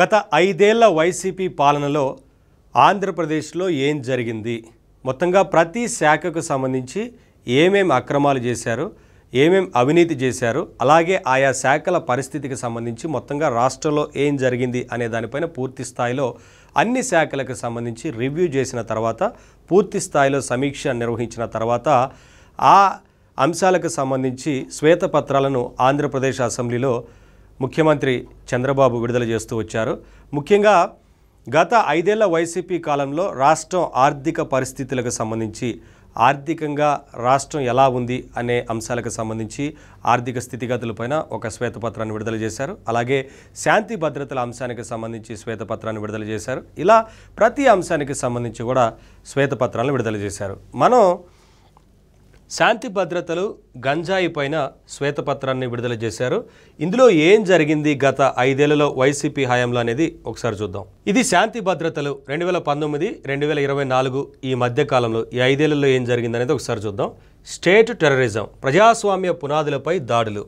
గత ఐదేళ్ల వైసీపీ పాలనలో ఆంధ్రప్రదేశ్లో ఏం జరిగింది మొత్తంగా ప్రతి శాఖకు సంబంధించి ఏమేం అక్రమాలు చేశారు ఏమేం అవినీతి చేశారు అలాగే ఆయా శాఖల పరిస్థితికి సంబంధించి మొత్తంగా రాష్ట్రంలో ఏం జరిగింది అనే దానిపైన పూర్తి స్థాయిలో అన్ని శాఖలకు సంబంధించి రివ్యూ చేసిన తర్వాత పూర్తి స్థాయిలో సమీక్ష నిర్వహించిన తర్వాత ఆ అంశాలకు సంబంధించి శ్వేతపత్రాలను ఆంధ్రప్రదేశ్ అసెంబ్లీలో ముఖ్యమంత్రి చంద్రబాబు విడుదల చేస్తూ వచ్చారు ముఖ్యంగా గత ఐదేళ్ల వైసీపీ కాలంలో రాష్ట్రం ఆర్థిక పరిస్థితులకు సంబంధించి ఆర్థికంగా రాష్ట్రం ఎలా ఉంది అనే అంశాలకు సంబంధించి ఆర్థిక స్థితిగతులపైన ఒక శ్వేతపత్రాన్ని విడుదల చేశారు అలాగే శాంతి భద్రతల అంశానికి సంబంధించి శ్వేతపత్రాన్ని విడుదల చేశారు ఇలా ప్రతి అంశానికి సంబంధించి కూడా శ్వేతపత్రాలను విడుదల చేశారు మనం శాంతి భద్రతలు గంజాయి పైన శ్వేతపత్రాన్ని విడుదల చేశారు ఇందులో ఏం జరిగింది గత ఐదేళ్లలో వైసీపీ హయాంలో అనేది ఒకసారి చూద్దాం ఇది శాంతి భద్రతలు రెండు వేల పంతొమ్మిది రెండు వేల ఇరవై నాలుగు ఈ మధ్యకాలంలో ఈ ఐదేళ్లలో ఏం జరిగింది అనేది ఒకసారి చూద్దాం స్టేట్ టెర్రరిజం ప్రజాస్వామ్య పునాదులపై దాడులు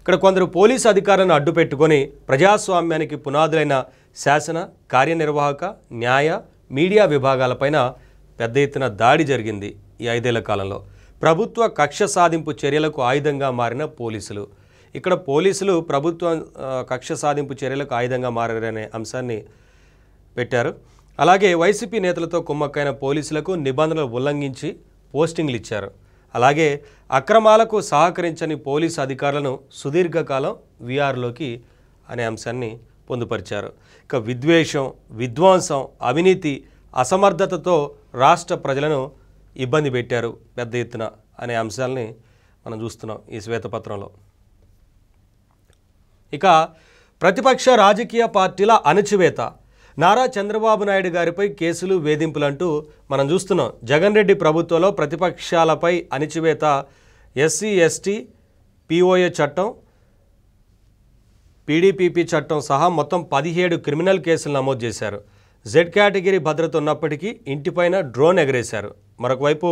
ఇక్కడ కొందరు పోలీసు అధికారాన్ని అడ్డు పెట్టుకొని ప్రజాస్వామ్యానికి పునాదులైన శాసన కార్యనిర్వాహక న్యాయ మీడియా విభాగాలపైన పెద్ద ఎత్తున దాడి జరిగింది ఈ ఐదేళ్ల కాలంలో ప్రభుత్వ కక్ష సాధింపు చర్యలకు ఆయుధంగా మారిన పోలీసులు ఇక్కడ పోలీసులు ప్రభుత్వ కక్ష సాధింపు చర్యలకు ఆయుధంగా మారారనే అంశాన్ని పెట్టారు అలాగే వైసీపీ నేతలతో కుమ్మక్కైన పోలీసులకు నిబంధనలు ఉల్లంఘించి పోస్టింగ్లు ఇచ్చారు అలాగే అక్రమాలకు సహకరించని పోలీసు అధికారులను సుదీర్ఘకాలం విఆర్లోకి అనే అంశాన్ని పొందుపరిచారు ఇక విద్వేషం విధ్వంసం అవినీతి అసమర్థతతో రాష్ట్ర ప్రజలను ఇబ్బంది పెట్టారు పెద్ద ఎత్తున అనే అంశాలని మనం చూస్తున్నాం ఈ శ్వేతపత్రంలో ఇక ప్రతిపక్ష రాజకీయ పార్టీల అణచివేత నారా చంద్రబాబు నాయుడు గారిపై కేసులు వేధింపులంటూ మనం చూస్తున్నాం జగన్ రెడ్డి ప్రభుత్వంలో ప్రతిపక్షాలపై అణచివేత ఎస్సీ ఎస్టీ పిఓఏ చట్టం పీడీపీపీ చట్టం సహా మొత్తం పదిహేడు క్రిమినల్ కేసులు నమోదు చేశారు జెడ్ కేటగిరీ భద్రత ఉన్నప్పటికీ ఇంటిపైన డ్రోన్ ఎగరేశారు మరొకవైపు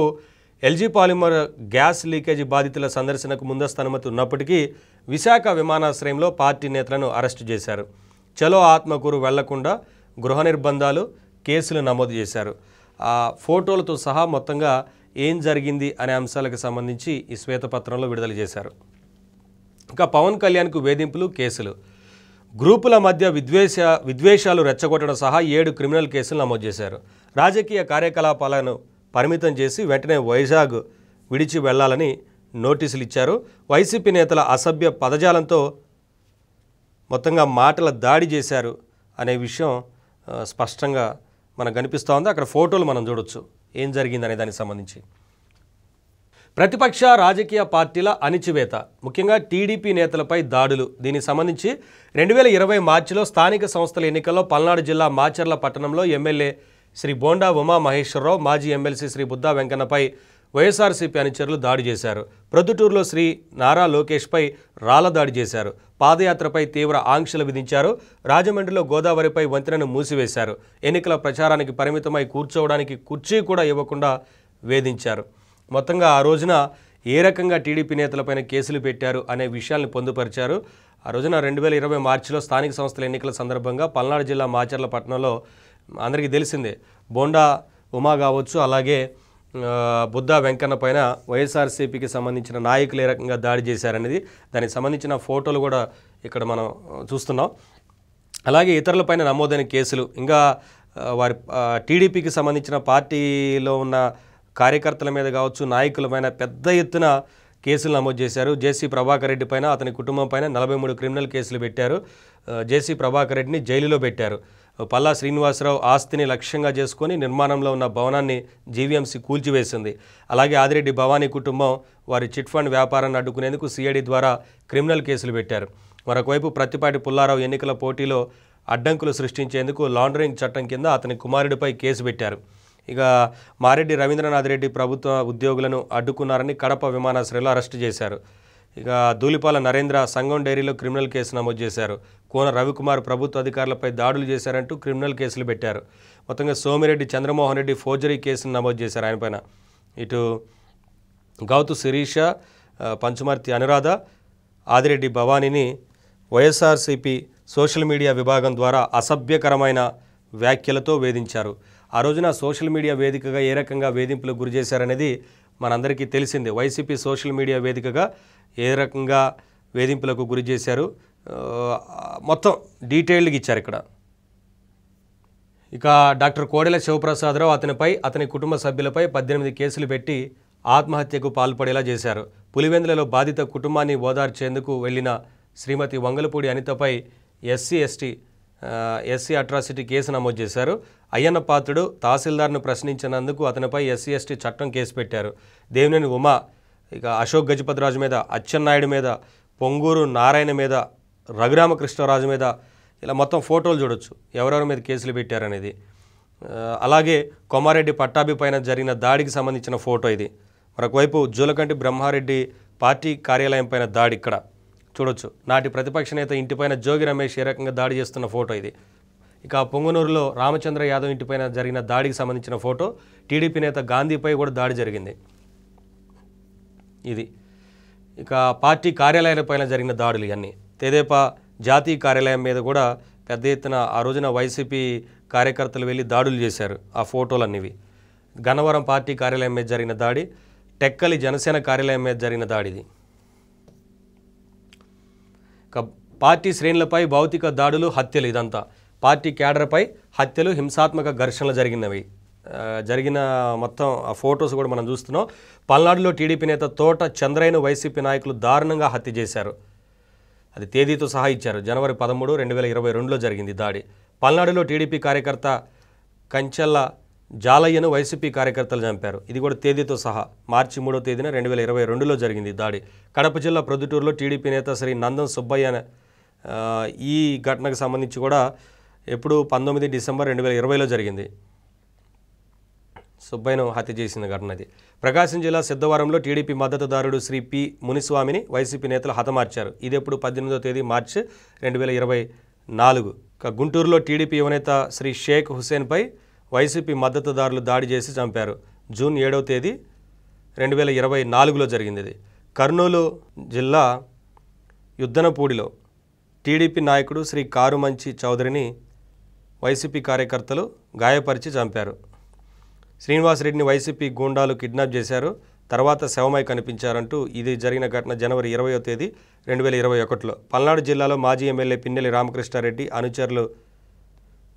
ఎల్జీ పాలిమర్ గ్యాస్ లీకేజీ బాధితుల సందర్శనకు ముందస్తు అనుమతి ఉన్నప్పటికీ విశాఖ విమానాశ్రయంలో పార్టీ నేతలను అరెస్టు చేశారు చలో ఆత్మకూరు వెళ్లకుండా గృహ నిర్బంధాలు కేసులు నమోదు చేశారు ఆ ఫోటోలతో సహా మొత్తంగా ఏం జరిగింది అనే అంశాలకు సంబంధించి ఈ శ్వేతపత్రంలో విడుదల చేశారు ఇంకా పవన్ కళ్యాణ్కు వేధింపులు కేసులు గ్రూపుల మధ్య విద్వేష విద్వేషాలు రెచ్చగొట్టడం సహా ఏడు క్రిమినల్ కేసులు నమోదు చేశారు రాజకీయ కార్యకలాపాలను పరిమితం చేసి వెంటనే వైజాగ్ విడిచి వెళ్లాలని నోటీసులు ఇచ్చారు వైసీపీ నేతల అసభ్య పదజాలంతో మొత్తంగా మాటల దాడి చేశారు అనే విషయం స్పష్టంగా మనకు కనిపిస్తూ ఉంది అక్కడ ఫోటోలు మనం చూడొచ్చు ఏం జరిగిందనే దానికి సంబంధించి ప్రతిపక్ష రాజకీయ పార్టీల అణిచివేత ముఖ్యంగా టీడీపీ నేతలపై దాడులు దీనికి సంబంధించి రెండు వేల ఇరవై మార్చిలో స్థానిక సంస్థల ఎన్నికల్లో పల్నాడు జిల్లా మాచర్ల పట్టణంలో ఎమ్మెల్యే శ్రీ బోండా ఉమామహేశ్వరరావు మాజీ ఎమ్మెల్సీ శ్రీ బుద్దా వెంకన్నపై వైఎస్ఆర్సీపీ అనుచరులు దాడి చేశారు ప్రొద్దుటూరులో శ్రీ నారా లోకేష్పై రాళ్ల దాడి చేశారు పాదయాత్రపై తీవ్ర ఆంక్షలు విధించారు రాజమండ్రిలో గోదావరిపై వంతెనను మూసివేశారు ఎన్నికల ప్రచారానికి పరిమితమై కూర్చోవడానికి కుర్చీ కూడా ఇవ్వకుండా వేధించారు మొత్తంగా ఆ రోజున ఏ రకంగా టీడీపీ నేతలపైన కేసులు పెట్టారు అనే విషయాన్ని పొందుపరిచారు ఆ రోజున రెండు వేల ఇరవై మార్చిలో స్థానిక సంస్థల ఎన్నికల సందర్భంగా పల్నాడు జిల్లా మాచర్ల పట్టణంలో అందరికీ తెలిసిందే బోండా ఉమా కావచ్చు అలాగే బుద్ధ వెంకన్న పైన వైఎస్ఆర్సీపీకి సంబంధించిన నాయకులు ఏ రకంగా దాడి చేశారనేది దానికి సంబంధించిన ఫోటోలు కూడా ఇక్కడ మనం చూస్తున్నాం అలాగే ఇతరులపైన నమోదైన కేసులు ఇంకా వారి టీడీపీకి సంబంధించిన పార్టీలో ఉన్న కార్యకర్తల మీద కావచ్చు నాయకుల పైన పెద్ద ఎత్తున కేసులు నమోదు చేశారు జేసీ ప్రభాకర్ రెడ్డి పైన అతని కుటుంబం పైన నలభై మూడు క్రిమినల్ కేసులు పెట్టారు జేసీ ప్రభాకర్ రెడ్డిని జైలులో పెట్టారు పల్లా శ్రీనివాసరావు ఆస్తిని లక్ష్యంగా చేసుకొని నిర్మాణంలో ఉన్న భవనాన్ని జీవీఎంసీ కూల్చివేసింది అలాగే ఆదిరెడ్డి భవానీ కుటుంబం వారి చిట్ ఫండ్ వ్యాపారాన్ని అడ్డుకునేందుకు సిఐడి ద్వారా క్రిమినల్ కేసులు పెట్టారు మరొకవైపు ప్రతిపాటి పుల్లారావు ఎన్నికల పోటీలో అడ్డంకులు సృష్టించేందుకు లాండరింగ్ చట్టం కింద అతని కుమారుడిపై కేసు పెట్టారు ఇక మారెడ్డి రవీంద్రనాథ్ రెడ్డి ప్రభుత్వ ఉద్యోగులను అడ్డుకున్నారని కడప విమానాశ్రయంలో అరెస్టు చేశారు ఇక ధూలిపాల నరేంద్ర సంగం డైరీలో క్రిమినల్ కేసు నమోదు చేశారు కోన రవికుమార్ ప్రభుత్వ అధికారులపై దాడులు చేశారంటూ క్రిమినల్ కేసులు పెట్టారు మొత్తంగా సోమిరెడ్డి చంద్రమోహన్ రెడ్డి ఫోర్జరీ కేసును నమోదు చేశారు ఆయనపైన ఇటు గౌతు శిరీష పంచుమర్తి అనురాధ ఆదిరెడ్డి భవానీని వైఎస్ఆర్సీపీ సోషల్ మీడియా విభాగం ద్వారా అసభ్యకరమైన వ్యాఖ్యలతో వేధించారు ఆ రోజున సోషల్ మీడియా వేదికగా ఏ రకంగా వేధింపులకు గురి చేశారనేది మనందరికీ తెలిసిందే వైసీపీ సోషల్ మీడియా వేదికగా ఏ రకంగా వేధింపులకు గురి చేశారు మొత్తం డీటెయిల్డ్గా ఇచ్చారు ఇక్కడ ఇక డాక్టర్ కోడెల శివప్రసాదరావు అతనిపై అతని కుటుంబ సభ్యులపై పద్దెనిమిది కేసులు పెట్టి ఆత్మహత్యకు పాల్పడేలా చేశారు పులివెందులలో బాధిత కుటుంబాన్ని ఓదార్చేందుకు వెళ్లిన శ్రీమతి వంగలపూడి అనితపై SC ST SC atrocity case నమోదు చేశారు అయ్యన్న పాత్రుడు తహసీల్దార్ను ప్రశ్నించినందుకు అతనిపై ఎస్సీ ఎస్టీ చట్టం కేసు పెట్టారు దేవినేని ఉమా ఇక అశోక్ గజపతిరాజు మీద అచ్చెన్నాయుడు మీద పొంగూరు నారాయణ మీద రఘురామకృష్ణరాజు మీద ఇలా మొత్తం ఫోటోలు చూడొచ్చు ఎవరెవరి మీద కేసులు పెట్టారనేది అలాగే కొమారెడ్డి పట్టాభి పైన జరిగిన దాడికి సంబంధించిన ఫోటో ఇది మరొకవైపు జూలకంటి బ్రహ్మారెడ్డి పార్టీ కార్యాలయం పైన దాడి ఇక్కడ చూడొచ్చు నాటి ప్రతిపక్ష నేత ఇంటిపైన జోగి రమేష్ ఏ రకంగా దాడి చేస్తున్న ఫోటో ఇది ఇక పొంగునూరులో రామచంద్ర యాదవ్ ఇంటిపైన జరిగిన దాడికి సంబంధించిన ఫోటో టీడీపీ నేత గాంధీపై కూడా దాడి జరిగింది ఇది ఇక పార్టీ కార్యాలయాలపైన జరిగిన దాడులు ఇవన్నీ తెదేపా జాతీయ కార్యాలయం మీద కూడా పెద్ద ఎత్తున ఆ రోజున వైసీపీ కార్యకర్తలు వెళ్ళి దాడులు చేశారు ఆ అన్నివి గన్నవరం పార్టీ కార్యాలయం మీద జరిగిన దాడి టెక్కలి జనసేన కార్యాలయం మీద జరిగిన దాడిది ఇక పార్టీ శ్రేణులపై భౌతిక దాడులు హత్యలు ఇదంతా పార్టీ క్యాడర్పై హత్యలు హింసాత్మక ఘర్షణలు జరిగినవి జరిగిన మొత్తం ఆ ఫొటోస్ కూడా మనం చూస్తున్నాం పల్నాడులో టీడీపీ నేత తోట చంద్రయ్యను వైసీపీ నాయకులు దారుణంగా హత్య చేశారు అది తేదీతో సహా ఇచ్చారు జనవరి పదమూడు రెండు వేల ఇరవై రెండులో జరిగింది దాడి పల్నాడులో టీడీపీ కార్యకర్త కంచెల్ల జాలయ్యను వైసీపీ కార్యకర్తలు చంపారు ఇది కూడా తేదీతో సహా మార్చి మూడో తేదీన రెండు వేల ఇరవై రెండులో జరిగింది దాడి కడప జిల్లా ప్రొద్దుటూరులో టీడీపీ నేత శ్రీ నందన్ సుబ్బయ్య ఈ ఘటనకు సంబంధించి కూడా ఎప్పుడు పంతొమ్మిది డిసెంబర్ రెండు వేల ఇరవైలో జరిగింది సుబ్బయ్యను హత్య చేసిన ఘటన అది ప్రకాశం జిల్లా సిద్ధవరంలో టీడీపీ మద్దతుదారుడు శ్రీ పి మునిస్వామిని వైసీపీ నేతలు హతమార్చారు ఇది ఎప్పుడు పద్దెనిమిదో తేదీ మార్చి రెండు వేల ఇరవై నాలుగు గుంటూరులో టీడీపీ యువనేత శ్రీ షేక్ హుసేన్పై వైసీపీ మద్దతుదారులు దాడి చేసి చంపారు జూన్ ఏడవ తేదీ రెండు వేల ఇరవై నాలుగులో జరిగింది ఇది కర్నూలు జిల్లా యుద్ధనపూడిలో టీడీపీ నాయకుడు శ్రీ కారుమంచి చౌదరిని వైసీపీ కార్యకర్తలు గాయపరిచి చంపారు శ్రీనివాసరెడ్డిని వైసీపీ గూండాలు కిడ్నాప్ చేశారు తర్వాత శవమై కనిపించారంటూ ఇది జరిగిన ఘటన జనవరి ఇరవయో తేదీ రెండు వేల ఇరవై ఒకటిలో పల్నాడు జిల్లాలో మాజీ ఎమ్మెల్యే పిన్నెల్లి రామకృష్ణారెడ్డి అనుచరులు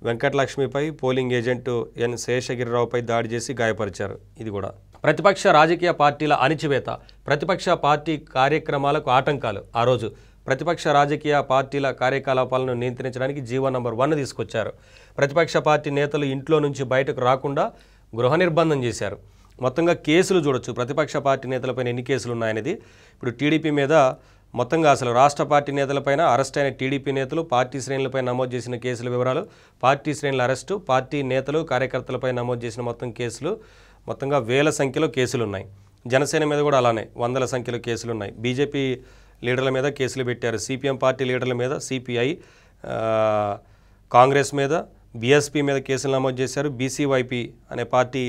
వెంకటలక్ష్మిపై పోలింగ్ ఏజెంటు ఎన్ శేషగిరిరావుపై దాడి చేసి గాయపరిచారు ఇది కూడా ప్రతిపక్ష రాజకీయ పార్టీల అణిచివేత ప్రతిపక్ష పార్టీ కార్యక్రమాలకు ఆటంకాలు ఆ రోజు ప్రతిపక్ష రాజకీయ పార్టీల కార్యకలాపాలను నియంత్రించడానికి జీవో నంబర్ వన్ తీసుకొచ్చారు ప్రతిపక్ష పార్టీ నేతలు ఇంట్లో నుంచి బయటకు రాకుండా గృహ నిర్బంధం చేశారు మొత్తంగా కేసులు చూడొచ్చు ప్రతిపక్ష పార్టీ నేతలపైన ఎన్ని కేసులు ఉన్నాయనేది ఇప్పుడు టీడీపీ మీద మొత్తంగా అసలు రాష్ట్ర పార్టీ నేతలపైన అరెస్ట్ అయిన టీడీపీ నేతలు పార్టీ శ్రేణులపై నమోదు చేసిన కేసుల వివరాలు పార్టీ శ్రేణుల అరెస్టు పార్టీ నేతలు కార్యకర్తలపై నమోదు చేసిన మొత్తం కేసులు మొత్తంగా వేల సంఖ్యలో కేసులు ఉన్నాయి జనసేన మీద కూడా అలానే వందల సంఖ్యలో కేసులు ఉన్నాయి బీజేపీ లీడర్ల మీద కేసులు పెట్టారు సిపిఎం పార్టీ లీడర్ల మీద సిపిఐ కాంగ్రెస్ మీద బీఎస్పీ మీద కేసులు నమోదు చేశారు బీసీవైపీ అనే పార్టీ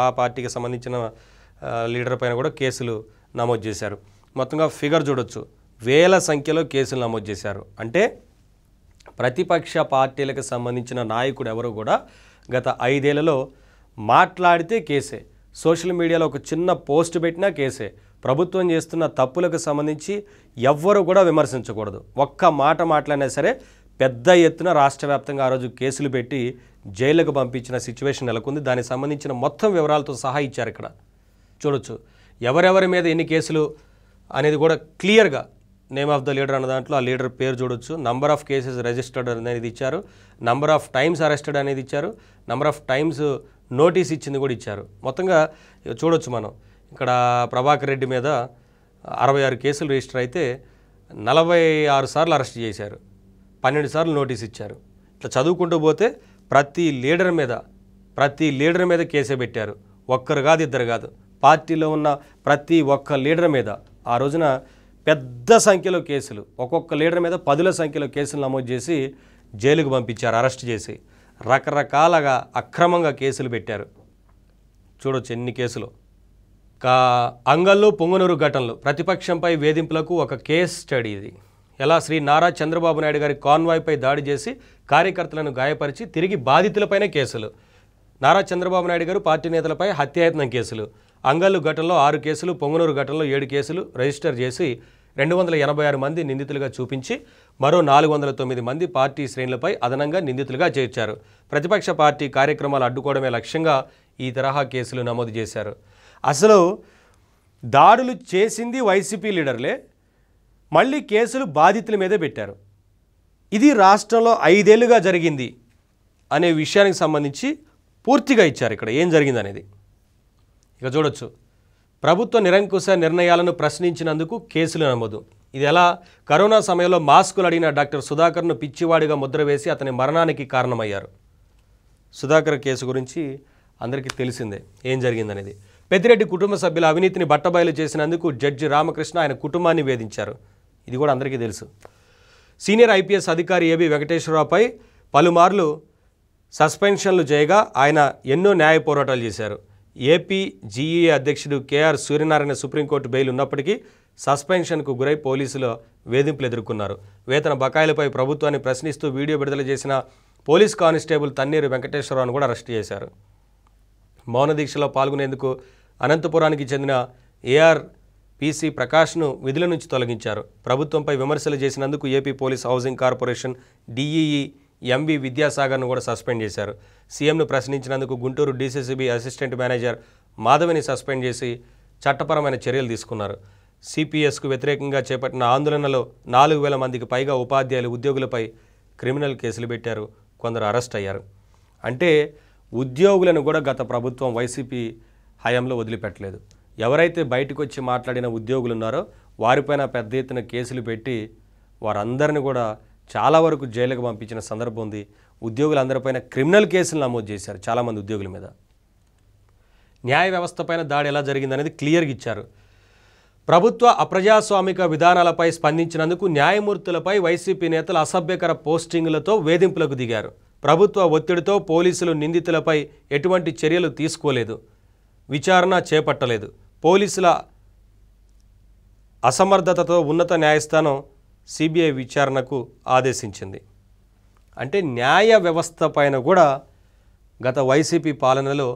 ఆ పార్టీకి సంబంధించిన లీడర్ పైన కూడా కేసులు నమోదు చేశారు మొత్తంగా ఫిగర్ చూడొచ్చు వేల సంఖ్యలో కేసులు నమోదు చేశారు అంటే ప్రతిపక్ష పార్టీలకు సంబంధించిన నాయకుడు ఎవరు కూడా గత ఐదేళ్లలో మాట్లాడితే కేసే సోషల్ మీడియాలో ఒక చిన్న పోస్ట్ పెట్టినా కేసే ప్రభుత్వం చేస్తున్న తప్పులకు సంబంధించి ఎవ్వరు కూడా విమర్శించకూడదు ఒక్క మాట మాట్లాడినా సరే పెద్ద ఎత్తున రాష్ట్ర వ్యాప్తంగా ఆ రోజు కేసులు పెట్టి జైలుకు పంపించిన సిచ్యువేషన్ నెలకొంది దానికి సంబంధించిన మొత్తం వివరాలతో సహా ఇచ్చారు ఇక్కడ చూడొచ్చు ఎవరెవరి మీద ఎన్ని కేసులు అనేది కూడా క్లియర్గా నేమ్ ఆఫ్ ద లీడర్ అన్న దాంట్లో ఆ లీడర్ పేరు చూడొచ్చు నంబర్ ఆఫ్ కేసెస్ రిజిస్టర్డ్ అనేది ఇచ్చారు నంబర్ ఆఫ్ టైమ్స్ అరెస్టెడ్ అనేది ఇచ్చారు నంబర్ ఆఫ్ టైమ్స్ నోటీస్ ఇచ్చింది కూడా ఇచ్చారు మొత్తంగా చూడొచ్చు మనం ఇక్కడ ప్రభాకర్ రెడ్డి మీద అరవై ఆరు కేసులు రిజిస్టర్ అయితే నలభై ఆరు సార్లు అరెస్ట్ చేశారు పన్నెండు సార్లు నోటీస్ ఇచ్చారు ఇట్లా చదువుకుంటూ పోతే ప్రతి లీడర్ మీద ప్రతి లీడర్ మీద కేసే పెట్టారు ఒక్కరు కాదు ఇద్దరు కాదు పార్టీలో ఉన్న ప్రతి ఒక్క లీడర్ మీద ఆ రోజున పెద్ద సంఖ్యలో కేసులు ఒక్కొక్క లీడర్ మీద పదుల సంఖ్యలో కేసులు నమోదు చేసి జైలుకు పంపించారు అరెస్ట్ చేసి రకరకాలుగా అక్రమంగా కేసులు పెట్టారు చూడొచ్చు ఎన్ని కేసులు కా అంగల్లో పొంగనూరు ఘటనలు ప్రతిపక్షంపై వేధింపులకు ఒక కేస్ స్టడీ ఇది ఎలా శ్రీ నారా చంద్రబాబు నాయుడు గారి కాన్వాయ్పై దాడి చేసి కార్యకర్తలను గాయపరిచి తిరిగి బాధితులపైనే కేసులు నారా చంద్రబాబు నాయుడు గారు పార్టీ నేతలపై హత్యాయత్నం కేసులు అంగల్లు ఘటనలో ఆరు కేసులు పొంగనూరు ఘటనలో ఏడు కేసులు రిజిస్టర్ చేసి రెండు వందల ఎనభై ఆరు మంది నిందితులుగా చూపించి మరో నాలుగు వందల తొమ్మిది మంది పార్టీ శ్రేణులపై అదనంగా నిందితులుగా చేర్చారు ప్రతిపక్ష పార్టీ కార్యక్రమాలు అడ్డుకోవడమే లక్ష్యంగా ఈ తరహా కేసులు నమోదు చేశారు అసలు దాడులు చేసింది వైసీపీ లీడర్లే మళ్ళీ కేసులు బాధితుల మీదే పెట్టారు ఇది రాష్ట్రంలో ఐదేళ్లుగా జరిగింది అనే విషయానికి సంబంధించి పూర్తిగా ఇచ్చారు ఇక్కడ ఏం జరిగింది అనేది ఇక చూడొచ్చు ప్రభుత్వ నిరంకుశ నిర్ణయాలను ప్రశ్నించినందుకు కేసులు నమోదు ఇది ఎలా కరోనా సమయంలో మాస్కులు అడిగిన డాక్టర్ సుధాకర్ను పిచ్చివాడిగా ముద్ర వేసి అతని మరణానికి కారణమయ్యారు సుధాకర్ కేసు గురించి అందరికీ తెలిసిందే ఏం జరిగిందనేది పెద్దిరెడ్డి కుటుంబ సభ్యుల అవినీతిని బట్టబయలు చేసినందుకు జడ్జి రామకృష్ణ ఆయన కుటుంబాన్ని వేధించారు ఇది కూడా అందరికీ తెలుసు సీనియర్ ఐపీఎస్ అధికారి ఏబి వెంకటేశ్వరరావుపై పలుమార్లు సస్పెన్షన్లు చేయగా ఆయన ఎన్నో న్యాయ పోరాటాలు చేశారు ఏపీ జీఈఏ అధ్యక్షుడు కేఆర్ సూర్యనారాయణ సుప్రీంకోర్టు బెయిల్ ఉన్నప్పటికీ సస్పెన్షన్కు గురై పోలీసులు వేధింపులు ఎదుర్కొన్నారు వేతన బకాయిలపై ప్రభుత్వాన్ని ప్రశ్నిస్తూ వీడియో విడుదల చేసిన పోలీస్ కానిస్టేబుల్ తన్నీరు వెంకటేశ్వరరావును కూడా అరెస్ట్ చేశారు మౌన దీక్షలో పాల్గొనేందుకు అనంతపురానికి చెందిన ఏఆర్ పీసీ ప్రకాష్ను విధుల నుంచి తొలగించారు ప్రభుత్వంపై విమర్శలు చేసినందుకు AP police housing corporation DEE MV విద్యాసాగర్ను కూడా సస్పెండ్ చేశారు సీఎంను ప్రశ్నించినందుకు గుంటూరు డీసీసీబీ అసిస్టెంట్ మేనేజర్ మాధవిని సస్పెండ్ చేసి చట్టపరమైన చర్యలు తీసుకున్నారు సిపిఎస్కు వ్యతిరేకంగా చేపట్టిన ఆందోళనలో నాలుగు వేల మందికి పైగా ఉపాధ్యాయులు ఉద్యోగులపై క్రిమినల్ కేసులు పెట్టారు కొందరు అరెస్ట్ అయ్యారు అంటే ఉద్యోగులను కూడా గత ప్రభుత్వం వైసీపీ హయాంలో వదిలిపెట్టలేదు ఎవరైతే బయటకు వచ్చి మాట్లాడిన ఉద్యోగులు ఉన్నారో వారిపైన పెద్ద ఎత్తున కేసులు పెట్టి వారందరిని కూడా చాలా వరకు జైలుకు పంపించిన సందర్భం ఉంది ఉద్యోగులందరిపైన క్రిమినల్ కేసులు నమోదు చేశారు చాలామంది ఉద్యోగుల మీద న్యాయ వ్యవస్థపైన దాడి ఎలా జరిగిందనేది క్లియర్గా ఇచ్చారు ప్రభుత్వ అప్రజాస్వామిక విధానాలపై స్పందించినందుకు న్యాయమూర్తులపై వైసీపీ నేతలు అసభ్యకర పోస్టింగులతో వేధింపులకు దిగారు ప్రభుత్వ ఒత్తిడితో పోలీసులు నిందితులపై ఎటువంటి చర్యలు తీసుకోలేదు విచారణ చేపట్టలేదు పోలీసుల అసమర్థతతో ఉన్నత న్యాయస్థానం సిబిఐ విచారణకు ఆదేశించింది అంటే న్యాయ వ్యవస్థ పైన కూడా గత వైసీపీ పాలనలో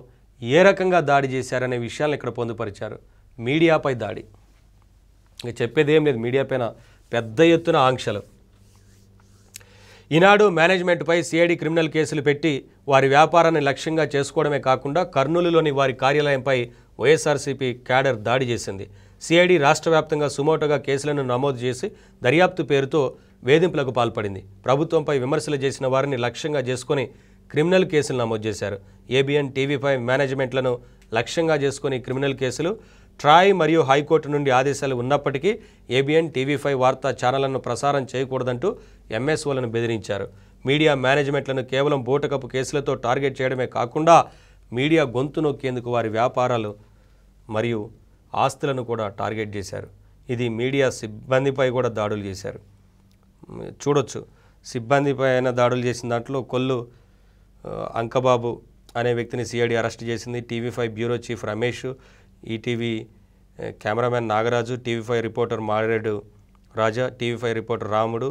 ఏ రకంగా దాడి చేశారనే విషయాలను ఇక్కడ పొందుపరిచారు మీడియాపై దాడి ఇక చెప్పేది ఏం లేదు మీడియా పైన పెద్ద ఎత్తున ఆంక్షలు ఈనాడు మేనేజ్మెంట్పై సిఐడి క్రిమినల్ కేసులు పెట్టి వారి వ్యాపారాన్ని లక్ష్యంగా చేసుకోవడమే కాకుండా కర్నూలులోని వారి కార్యాలయంపై వైఎస్ఆర్సీపీ క్యాడర్ దాడి చేసింది సిఐడి రాష్ట్ర వ్యాప్తంగా సుమోటోగా కేసులను నమోదు చేసి దర్యాప్తు పేరుతో వేధింపులకు పాల్పడింది ప్రభుత్వంపై విమర్శలు చేసిన వారిని లక్ష్యంగా చేసుకుని క్రిమినల్ కేసులు నమోదు చేశారు ఏబిఎన్ టీవీ ఫైవ్ మేనేజ్మెంట్లను లక్ష్యంగా చేసుకుని క్రిమినల్ కేసులు ట్రాయ్ మరియు హైకోర్టు నుండి ఆదేశాలు ఉన్నప్పటికీ ఏబిఎన్ టీవీ ఫైవ్ వార్తా ఛానళ్లను ప్రసారం చేయకూడదంటూ ఎంఎస్ఓలను బెదిరించారు మీడియా మేనేజ్మెంట్లను కేవలం బూటకపు కేసులతో టార్గెట్ చేయడమే కాకుండా మీడియా గొంతు నొక్కేందుకు వారి వ్యాపారాలు మరియు ఆస్తులను కూడా టార్గెట్ చేశారు ఇది మీడియా సిబ్బందిపై కూడా దాడులు చేశారు చూడొచ్చు సిబ్బందిపై అయినా దాడులు చేసిన దాంట్లో కొల్లు అంకబాబు అనే వ్యక్తిని సిఐడి అరెస్ట్ చేసింది TV five bureau chief Ramesh ETV cameraman Nagaraju TV five reporter Maredu Raja TV five reporter Ramudu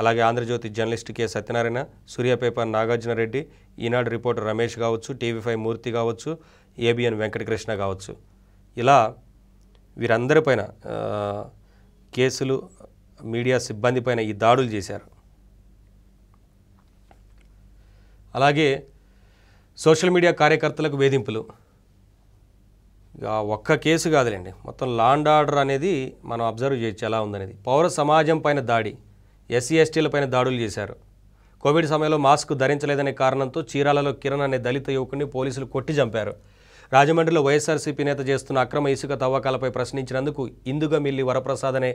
అలాగే Andhrajyothi journalist K Satyanarayana Surya paper Nagarjuna Reddy Eenadu reporter Ramesh కావచ్చు టీవీ ఫైవ్ మూర్తి కావచ్చు ఏబిఎన్ వెంకటకృష్ణ కావచ్చు ఇలా వీరందరిపైన కేసులు మీడియా సిబ్బంది పైన ఈ దాడులు చేశారు అలాగే సోషల్ మీడియా కార్యకర్తలకు వేధింపులు ఒక్క కేసు కాదులేండి మొత్తం లాండ్ ఆర్డర్ అనేది మనం అబ్జర్వ్ చేయొచ్చు ఎలా ఉందనేది పౌర సమాజం పైన దాడి ఎస్సీ ఎస్టీలపైన దాడులు చేశారు కోవిడ్ సమయంలో మాస్క్ ధరించలేదనే కారణంతో చీరాలలో కిరణ్ అనే దళిత యువకుడిని పోలీసులు కొట్టి చంపారు రాజమండ్రిలో వైఎస్ఆర్సీపీ నేత చేస్తున్న అక్రమ ఇసుక తవ్వకాలపై ప్రశ్నించినందుకు ఇందుగా మిల్లి వరప్రసాద్ అనే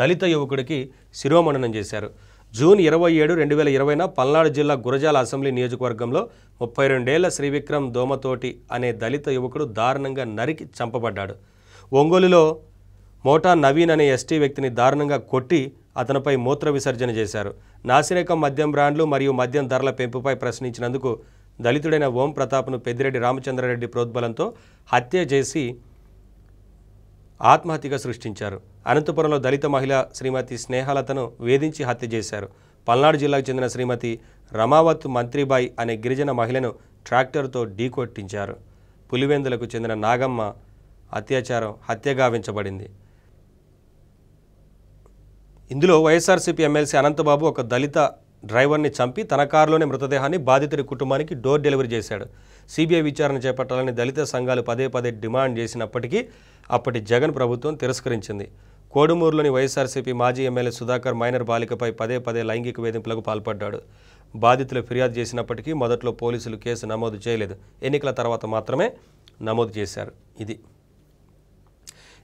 దళిత యువకుడికి శిరోమండనం చేశారు జూన్ ఇరవై ఏడు రెండు వేల ఇరవైన పల్నాడు జిల్లా గురజాల అసెంబ్లీ నియోజకవర్గంలో ముప్పై రెండేళ్ల శ్రీవిక్రమ్ దోమతోటి అనే దళిత యువకుడు దారుణంగా నరికి చంపబడ్డాడు ఒంగోలులో మోటా నవీన్ అనే ఎస్టీ వ్యక్తిని దారుణంగా కొట్టి అతనిపై మూత్ర విసర్జన చేశారు నాసిరకం మద్యం బ్రాండ్లు మరియు మద్యం ధరల పెంపుపై ప్రశ్నించినందుకు దళితుడైన ఓం ప్రతాప్ను పెద్దిరెడ్డి రామచంద్రారెడ్డి ప్రోద్బలంతో హత్య చేసి ఆత్మహత్యగా సృష్టించారు అనంతపురంలో దళిత మహిళ శ్రీమతి స్నేహలతను వేధించి హత్య చేశారు పల్నాడు జిల్లాకు చెందిన శ్రీమతి రమావత్ మంత్రిబాయ్ అనే గిరిజన మహిళను ట్రాక్టర్తో ఢీకొట్టించారు పులివెందులకు చెందిన నాగమ్మ అత్యాచారం గావించబడింది ఇందులో వైఎస్ఆర్సీపీ ఎమ్మెల్సీ అనంతబాబు ఒక దళిత డ్రైవర్ని చంపి తన కారులోనే మృతదేహాన్ని బాధితుడి కుటుంబానికి డోర్ డెలివరీ చేశాడు సిబిఐ విచారణ చేపట్టాలని దళిత సంఘాలు పదే పదే డిమాండ్ చేసినప్పటికీ అప్పటి జగన్ ప్రభుత్వం తిరస్కరించింది కోడుమూరులోని వైఎస్ఆర్సీపీ మాజీ ఎమ్మెల్యే సుధాకర్ మైనర్ బాలికపై పదే పదే లైంగిక వేధింపులకు పాల్పడ్డాడు బాధితులు ఫిర్యాదు చేసినప్పటికీ మొదట్లో పోలీసులు కేసు నమోదు చేయలేదు ఎన్నికల తర్వాత మాత్రమే నమోదు చేశారు ఇది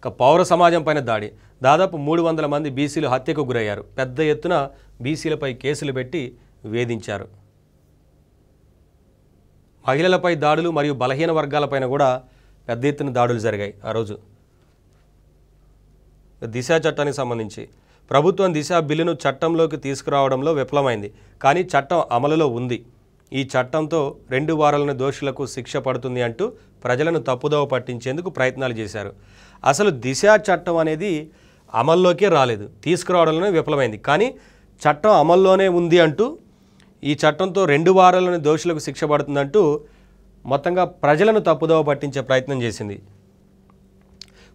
ఇక పౌర సమాజం పైన దాడి దాదాపు మూడు వందల మంది బీసీలు హత్యకు గురయ్యారు పెద్ద ఎత్తున బీసీలపై కేసులు పెట్టి వేధించారు మహిళలపై దాడులు మరియు బలహీన వర్గాలపైన కూడా పెద్ద ఎత్తున దాడులు జరిగాయి ఆ రోజు దిశ చట్టానికి సంబంధించి ప్రభుత్వం దిశ బిల్లును చట్టంలోకి తీసుకురావడంలో విఫలమైంది కానీ చట్టం అమలులో ఉంది ఈ చట్టంతో రెండు వారాలను దోషులకు శిక్ష పడుతుంది అంటూ ప్రజలను తప్పుదోవ పట్టించేందుకు ప్రయత్నాలు చేశారు అసలు దిశ చట్టం అనేది అమల్లోకే రాలేదు తీసుకురావడంలోనే విఫలమైంది కానీ చట్టం అమల్లోనే ఉంది అంటూ ఈ చట్టంతో రెండు వారాలను దోషులకు శిక్ష పడుతుందంటూ మొత్తంగా ప్రజలను తప్పుదోవ పట్టించే ప్రయత్నం చేసింది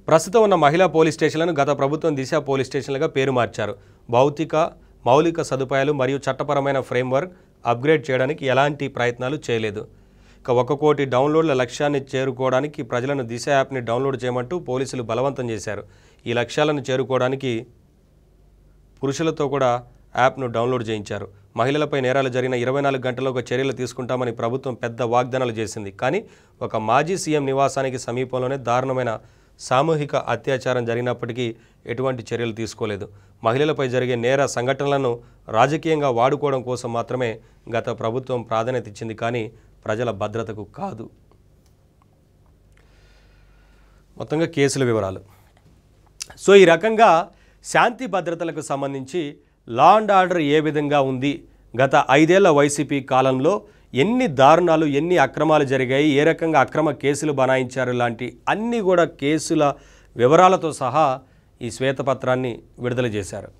ప్రస్తుతం ఉన్న మహిళా పోలీస్ స్టేషన్లను గత ప్రభుత్వం దిశ పోలీస్ స్టేషన్లుగా పేరు మార్చారు భౌతిక మౌలిక సదుపాయాలు మరియు చట్టపరమైన ఫ్రేమ్వర్క్ అప్గ్రేడ్ చేయడానికి ఎలాంటి ప్రయత్నాలు చేయలేదు ఇక ఒక కోటి డౌన్లోడ్ల లక్ష్యాన్ని చేరుకోవడానికి ప్రజలను దిశ యాప్ని డౌన్లోడ్ చేయమంటూ పోలీసులు బలవంతం చేశారు ఈ లక్ష్యాలను చేరుకోవడానికి పురుషులతో కూడా యాప్ను డౌన్లోడ్ చేయించారు మహిళలపై నేరాలు జరిగిన ఇరవై నాలుగు గంటలకు చర్యలు తీసుకుంటామని ప్రభుత్వం పెద్ద వాగ్దానాలు చేసింది కానీ ఒక మాజీ సీఎం నివాసానికి సమీపంలోనే దారుణమైన సామూహిక అత్యాచారం జరిగినప్పటికీ ఎటువంటి చర్యలు తీసుకోలేదు మహిళలపై జరిగే నేర సంఘటనలను రాజకీయంగా వాడుకోవడం కోసం మాత్రమే గత ప్రభుత్వం ప్రాధాన్యత ఇచ్చింది కానీ ప్రజల భద్రతకు కాదు మొత్తంగా కేసుల వివరాలు సో ఈ రకంగా శాంతి భద్రతలకు సంబంధించి లా అండ్ ఆర్డర్ ఏ విధంగా ఉంది గత ఐదేళ్ల వైసీపీ కాలంలో ఎన్ని దారుణాలు ఎన్ని అక్రమాలు జరిగాయి ఏ రకంగా అక్రమ కేసులు బనాయించారు లాంటి అన్నీ కూడా కేసుల వివరాలతో సహా ఈ శ్వేతపత్రాన్ని విడుదల చేశారు